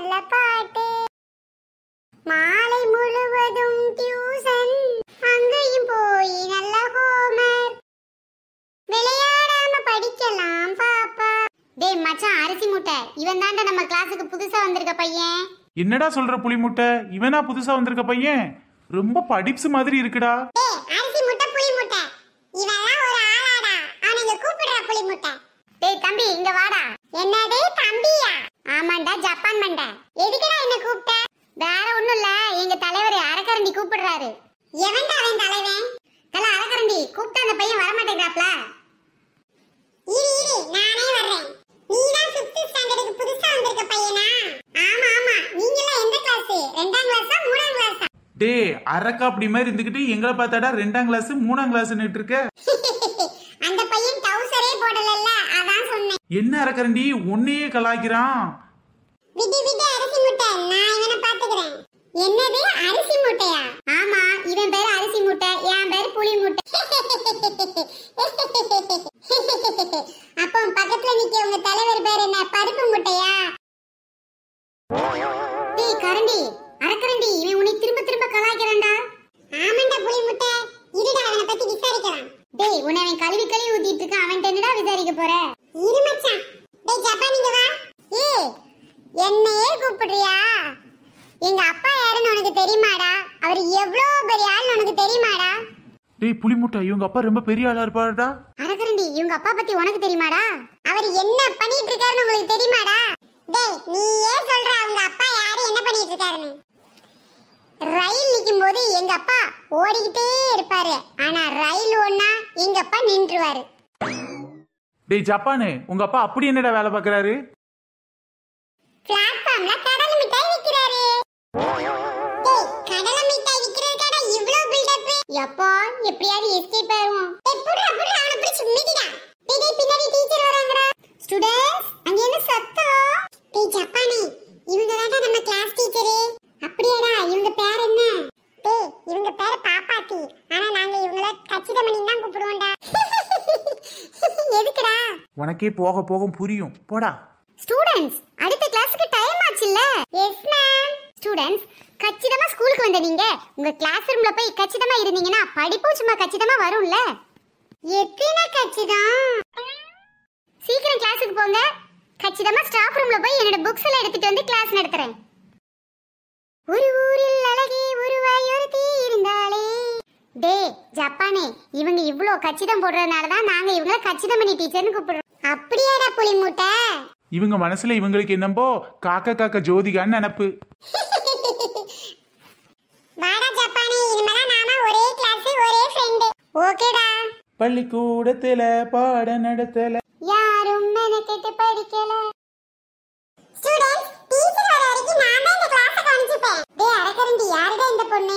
நல்ல பாட்டு மாலை முழுவதும் டியூசன் அங்கேயும் போய் நல்ல ஹோம்ஒர்க் விளையாடாம படிக்கலாம் பாப்பா டேய் மச்சான் அரிசி முட்டை இவன் தாண்டா நம்ம கிளாஸுக்கு புதுசா வந்திருக்க பையன் என்னடா சொல்ற புளி முட்டை இவனா புதுசா வந்திருக்க பையன் ரொம்ப படிப்ஸ் மாதிரி இருக்குடா டேய் அரிசி முட்டை புளி முட்டை இவெல்லாம் ஒரு ஆளாடா அவனுங்க கூப்பிடுற புளி முட்டை டேய் தம்பி இங்க வாடா என்னடே தம்பியா ஆமாண்டா ஜப்பான் மண்டா எதுக்குடா என்ன கூப்பிட்ட வேற ஒண்ணும் இல்ல எங்க தலைவர் அரக்கரண்டி கூப்பிடுறாரு எவன்டா அவன் தலைவன் தல அரக்கரண்டி கூப்பிட்ட அந்த பையன் வர மாட்டேங்கிறாப்ல இரு இரு நானே வர்றேன் நீதான் ஃபிஃப்த் ஸ்டாண்டர்டுக்கு புதுசா வந்திருக்க பையனா ஆமா ஆமா நீங்க எல்லாம் எந்த கிளாஸ் ரெண்டாம் கிளாஸா மூணாம் கிளாஸா டேய் அரக்கா அப்படி மாதிரி இருந்துகிட்டு எங்களை பார்த்தாடா ரெண்டாம் கிளாஸ் மூணாம் கிளாஸ்னுட்டு இருக்க என்ன அரக்கரண்டி உன்னையே கலாய்க்கிறான் விடு விடு அரிசி முட்டை நான் இவனை பாத்துக்கிறேன் என்னது அரிசி முட்டையா ஆமா இவன் பேரு அரிசி முட்டை என் பேரு புளி முட்டை அப்போ பக்கத்துல நிக்க உங்க தலைவர் பேர் என்ன பருப்பு முட்டையா டேய் கரண்டி அரக்கரண்டி இவன் உன்னை திரும்ப திரும்ப கலாய்க்கிறான்டா ஆமாண்டா புளி முட்டை இருடா அவனை பத்தி விசாரிக்கிறான் டேய் உன்னை அவன் கழுவி கழுவி ஊத்திட்டு இருக்கான் அவன்கிட்ட என்னடா விசாரிக்க போற கூப்பிடுறியா எங்க அப்பா யாருன்னு உனக்கு தெரியுமாடா அவர் எவ்வளவு பெரிய ஆள்னு உனக்கு தெரியுமாடா டேய் புளிமுட்டை இவங்க அப்பா ரொம்ப பெரிய ஆளா இருப்பாடா அரகரண்டி இவங்க அப்பா பத்தி உனக்கு தெரியுமாடா அவர் என்ன பண்ணிட்டு இருக்காருன்னு உங்களுக்கு தெரியுமாடா டேய் ஏன் சொல்ற அவங்க அப்பா யாரு என்ன பண்ணிட்டு இருக்காருன்னு ரயில் நிற்கும் போது எங்க அப்பா ஓடிக்கிட்டே இருப்பாரு ஆனா ரயில் ஒன்னா எங்க அப்பா நின்றுவாரு டேய் ஜப்பானு உங்க அப்பா அப்படி என்னடா வேலை பாக்குறாரு பிளாட்ஃபார்ம்ல கடலை மிட்டாய் விக்கிறாரு டேய் கடலை மிட்டாய் விக்கிறது கடை இவ்ளோ பில்டப் எப்பா எப்படியாவது எஸ்கேப் ஆயிருவோம் டேய் புடுடா புடுடா அவன பிடிச்சு மிதிடா டேய் பின்னாடி டீச்சர் வராங்கடா ஸ்டூடண்ட்ஸ் அங்க என்ன சத்தம் டேய் ஜப்பானே இவங்க தான் நம்ம கிளாஸ் டீச்சர் அப்படியாடா இவங்க பேர் என்ன டேய் இவங்க பேர் பாப்பாத்தி ஆனா நாங்க இவங்கள கச்சிதமணி தான் கூப்பிடுவோம்டா எதுக்குடா உனக்கே போக போக புரியும் போடா ஸ்டூடண்ட்ஸ் ஆச்சுல்ல எஸ் மேம் ஸ்டூடண்ட்ஸ் கச்சிதமா ஸ்கூலுக்கு வந்த நீங்க உங்க கிளாஸ் ரூம்ல போய் கச்சிதமா இருந்தீங்கன்னா படிப்பும் சும்மா கச்சிதமா வரும்ல எத்தனை கச்சிதம் சீக்கிரம் கிளாஸுக்கு போங்க கச்சிதமா ஸ்டாஃப் ரூம்ல போய் என்னோட புக்ஸ் எல்லாம் எடுத்துட்டு வந்து கிளாஸ் நடத்துறேன் ஒரு ஊரில் அழகே உருவாய் ஒருத்தி இருந்தாலே டே ஜப்பானே இவங்க இவ்வளோ கச்சிதம் போடுறதுனால தான் நாங்கள் இவங்கள கச்சிதமணி டீச்சர்னு கூப்பிடுறோம் அப்படியாடா புலி மூட்டை இவங்க மனசுல இவங்களுக்கு என்னம்போ காக்க காக்க ஜோதிகான்னு நினப்பு பள்ளிக்கூடத்துல பாட நடத்தல யாரும் மெனக்கெட்டு படிக்கல இந்த இந்த பொண்ணு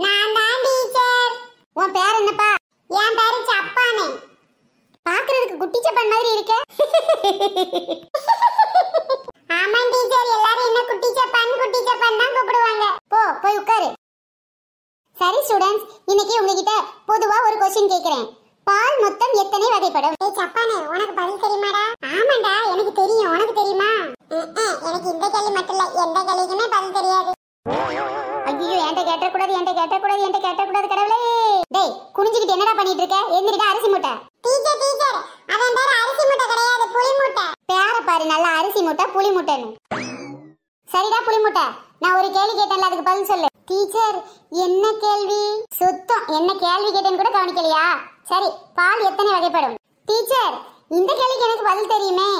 நான் தான் டீச்சர் உன் பேர் என்னப்பா என் பேரு சப்பானே பாக்குறதுக்கு குட்டி சப்பான் மாதிரி இருக்க ஆமா டீச்சர் எல்லாரும் என்ன குட்டி சப்பான் குட்டி சப்பான் தான் கூப்பிடுவாங்க போ போய் உட்காரு சரி ஸ்டூடண்ட்ஸ் இன்னைக்கு உங்ககிட்ட பொதுவா ஒரு கொஸ்டின் கேக்குறேன் பால் மொத்தம் எத்தனை வகைப்படும் ஏய் சப்பானே உனக்கு பதில் தெரியுமாடா ஆமாடா எனக்கு தெரியும் உனக்கு தெரியுமா எனக்கு இந்த கேள்வி மட்டும் வெட்டக்கூடாது கடவுளே டேய் குனிஞ்சுக்கிட்டு என்னடா பண்ணிட்டு இருக்க எந்திரிடா அரிசி மூட்டை டீச்சர் டீச்சர் அவன் பேர் அரிசி மூட்டை கிடையாது புளி மூட்டை பேர பாரு நல்லா அரிசி மூட்டை புளி மூட்டைன்னு சரிடா புளி மூட்டை நான் ஒரு கேள்வி கேட்டேன்ல அதுக்கு பதில் சொல்லு டீச்சர் என்ன கேள்வி சுத்தம் என்ன கேள்வி கேட்டேன்னு கூட கவனிக்கலையா சரி பால் எத்தனை வகைப்படும் டீச்சர் இந்த கேள்விக்கு எனக்கு பதில் தெரியுமே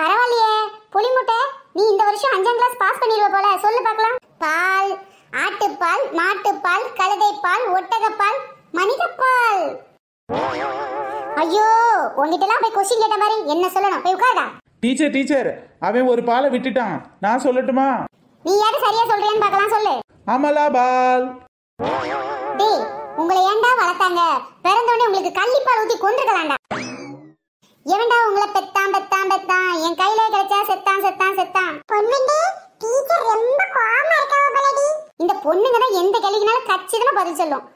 பரவாயில்லையே புளிமுட்டை நீ இந்த வருஷம் அஞ்சாம் கிளாஸ் பாஸ் பண்ணிடுவ போல சொல்லு பார்க்கலாம் பால் ஆட்டுப்பால் மாட்டு பால் கழுதை பால் ஒட்டகப்பால் பால் ஐயோ உங்ககிட்டலாம் போய் கொஸ்டின் கேட்ட மாதிரி என்ன சொல்லணும் போய் உட்காரடா டீச்சர் டீச்சர் அவன் ஒரு பாலை விட்டுட்டான் நான் சொல்லட்டுமா நீ யாரு சரியா சொல்றேன்னு பார்க்கலாம் சொல்லு அமலா பால் டேய் உங்களை ஏன்டா வளர்த்தாங்க பிறந்தவனே உங்களுக்கு பால் ஊத்தி கொண்டிருக்கலாம்டா எவன்டா உங்களை பெத்தான் பெத்தான் பெத்தான் என் கையில கிடைச்சா செத்தான் செத்தான் செத்தான் பொண்ணுண்டே டீச்சர் ரொம்ப கோவமா இருக்காவ இந்த பொண்ணுங்க தான் எந்த கேள்விக்குனாலும் கச்சிதமா பதில் சொல்லும்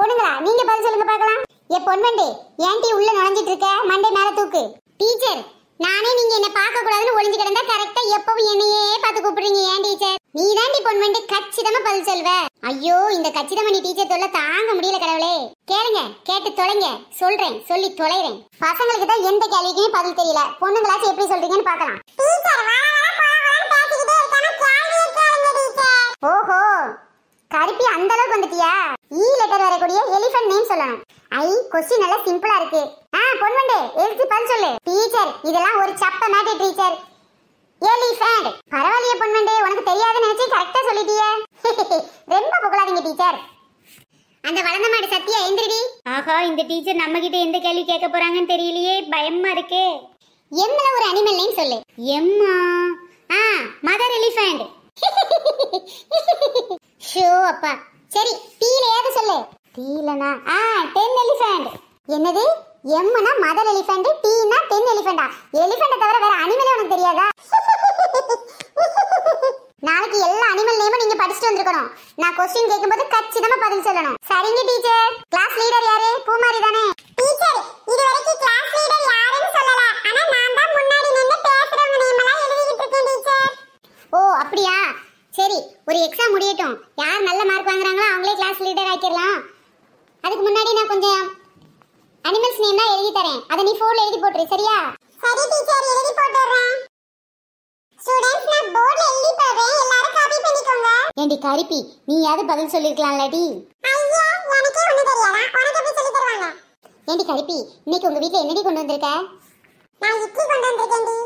பொண்ணுங்களா நீங்க பதில் சொல்லுங்க பார்க்கலாம் ஏ பொன்வண்டே ஏன்டி உள்ள நுழைஞ்சிட்டு இருக்க மண்டை மேல தூக்கு டீச்சர் நானே நீங்க என்ன பார்க்க கூடாதுன்னு ஒளிஞ்சு கிடந்தா கரெக்டா எப்பவும் என்னையே பார்த்து கூப்பிடுறீங்க ஏன் டீச்சர் நீ தாண்டி பொன் வந்து கச்சிதமா பதில் சொல்வ ஐயோ இந்த கச்சிதமணி டீச்சர் தொல்ல தாங்க முடியல கடவுளே கேளுங்க கேட்டு தொலைங்க சொல்றேன் சொல்லி தொலைறேன் பசங்களுக்கு தான் எந்த கேள்விக்குமே பதில் தெரியல பொண்ணுங்களாச்சும் எப்படி சொல்றீங்கன்னு பாக்கலாம் ஓஹோ கருப்பி அந்த அளவுக்கு வந்துட்டியா ஈ e லெட்டர் வரக்கூடிய எலிஃபன்ட் நேம் சொல்லணும் ஐ கொஸ்டின் நல்லா சிம்பிளா இருக்கு ஆ பொன்வண்டே எழுதி பதில் சொல்லு டீச்சர் இதெல்லாம் ஒரு சப்ப மேட்டர் டீச்சர் எலிஃபண்ட் பரவாயில்லையே பொன்வண்டே உனக்கு தெரியாதுன்னு நினைச்சு கரெக்டா சொல்லிட்டியே ரொம்ப புகழாதீங்க டீச்சர் அந்த வளர்ந்த மாடு சத்தியா எந்திரடி ஆஹா இந்த டீச்சர் நம்ம கிட்ட எந்த கேள்வி கேட்க போறாங்கன்னு தெரியலையே பயமா இருக்கே எம்மல ஒரு அனிமல் நேம் சொல்லு எம்மா ஆ மதர் எலிஃபண்ட் ஷோ அப்பா சரி டீல டீலையாவது சொல்லு டீலனா ஆ டென் எலிஃபண்ட் என்னது எம்னா மதர் எலிஃபண்ட் டீனா டென் எலிஃபண்டா எலிஃபண்ட தவிர வேற அனிமலே உனக்கு தெரியாதா நாளைக்கு எல்லா அனிமல் நேமும் நீங்க படிச்சுட்டு வந்திருக்கணும் நான் கொஸ்டின் கேட்கும்போது கச்சிதமா பதில் சொல்லணும் சரிங்க டீச்சர் கிளாஸ் லீடர் யாரு பூமாரி தானே டீச்சர் இது வரைக்கும் கிளாஸ் லீடர் யாரு ஏண்டி கருப்பி யாரு பதில் தருவாங்க ஏண்டி கருப்பி இன்னைக்கு உங்க வீட்ல என்னடி கொண்டு வந்திருக்க நான் இட்லி கொண்டு வந்திருக்கேன்டி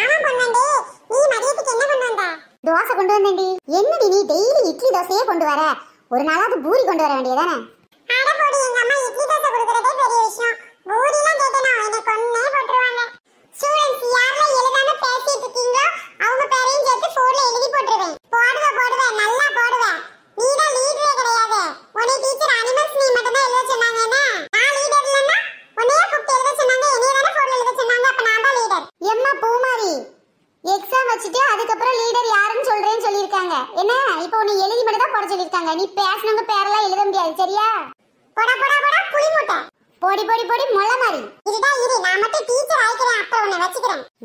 ஆமா கொண்டு வந்தே நீ மதியத்துக்கு என்ன கொண்டு வந்த தோசை கொண்டு வந்தேன்டி என்னடி நீ டெய்லி இட்லி தோசையே கொண்டு வர ஒரு நாளாவது பூரி கொண்டு வர வேண்டியதானே அட போடி எங்க அம்மா இட்லி தோசை கொடுக்கறதே பெரிய விஷயம்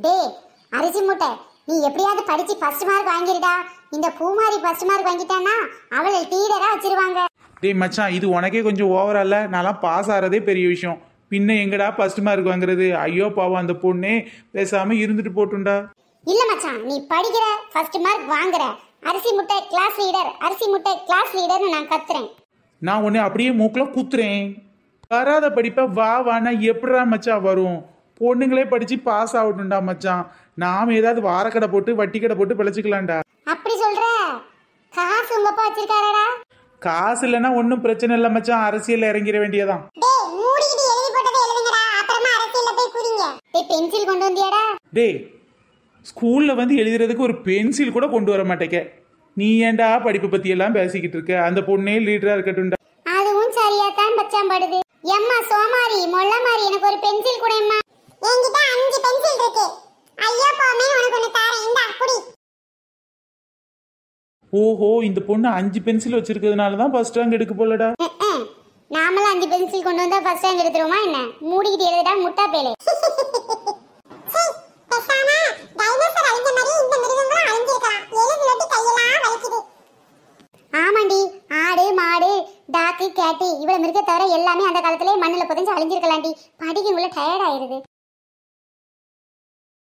டே அரிசி மூட்டை நீ எப்படியாவது படிச்சு ஃபர்ஸ்ட் மார்க் வாங்கிடுடா இந்த பூமாரி ஃபர்ஸ்ட் மார்க் வாங்கிட்டான்னா அவளை டீடரா வச்சிருவாங்க டேய் மச்சான் இது உனக்கே கொஞ்சம் ஓவரா இல்ல நான்லாம் பாஸ் ஆறதே பெரிய விஷயம் பின்ன எங்கடா ஃபர்ஸ்ட் மார்க் வாங்குறது ஐயோ பாவம் அந்த பொண்ணே பேசாம இருந்துட்டு போட்டுண்டா இல்ல மச்சான் நீ படிக்கிற ஃபர்ஸ்ட் மார்க் வாங்குற அரிசி முட்டை கிளாஸ் லீடர் அரிசி முட்டை கிளாஸ் லீடர்னு நான் கத்துறேன் நான் உன்னை அப்படியே மூக்கில் குத்துறேன் வராத படிப்பை வா வானா எப்படிடா மச்சா வரும் பொண்ணுங்களே படிச்சு பாஸ் ஆகட்டும்டா மச்சான் நாம ஏதாவது வாரக்கடை போட்டு வட்டி கடை போட்டு பிழைச்சிக்கலாம்டா அப்படி சொல்ற காசு உங்கப்பா வச்சிருக்காரடா காசு இல்லைன்னா ஒன்றும் பிரச்சனை இல்லை மச்சான் அரசியல் இறங்கிட வேண்டியதான் பென்சில் கொண்டு வந்தியாடா டேய் ஸ்கூல்ல வந்து எழுதுறதுக்கு ஒரு பென்சில் கூட கொண்டு வர மாட்டேக்க நீ ஏன்டா படிப்பு பத்தி எல்லாம் பேசிக்கிட்டு இருக்க அந்த பொண்ணே லீடரா இருக்கட்டும்டா அதுவும் சரியா தான் பச்சான் படுது எம்மா சோமாரி மொல்ல மாதிரி எனக்கு ஒரு பென்சில் கூட எம்மா என்கிட்ட அஞ்சு பென்சில் இருக்கு ஐயா போமே உனக்கு ஒன்னு தரேன் இந்தா புடி ஓஹோ இந்த பொண்ணு அஞ்சு பென்சில் வச்சிருக்கிறதுனால தான் ஃபர்ஸ்ட் ரேங்க் எடுக்க போலடா நாமளும் அஞ்சு பென்சில் கொண்டு வந்தா ஃபர்ஸ்ட் ரேங்க் எடுத்துருவோமா என்ன மூடிக்கிட்டு எழுதிடா முட்டா பேலே ஆமாண்டி ஆடு மாடு டாக்கு கேட்டு இவ்வளவு மிருக தவிர எல்லாமே அந்த காலத்திலே மண்ணில் புதைஞ்சு அழிஞ்சிருக்கலாண்டி படிக்க உள்ள டயர்ட் ஆயிருது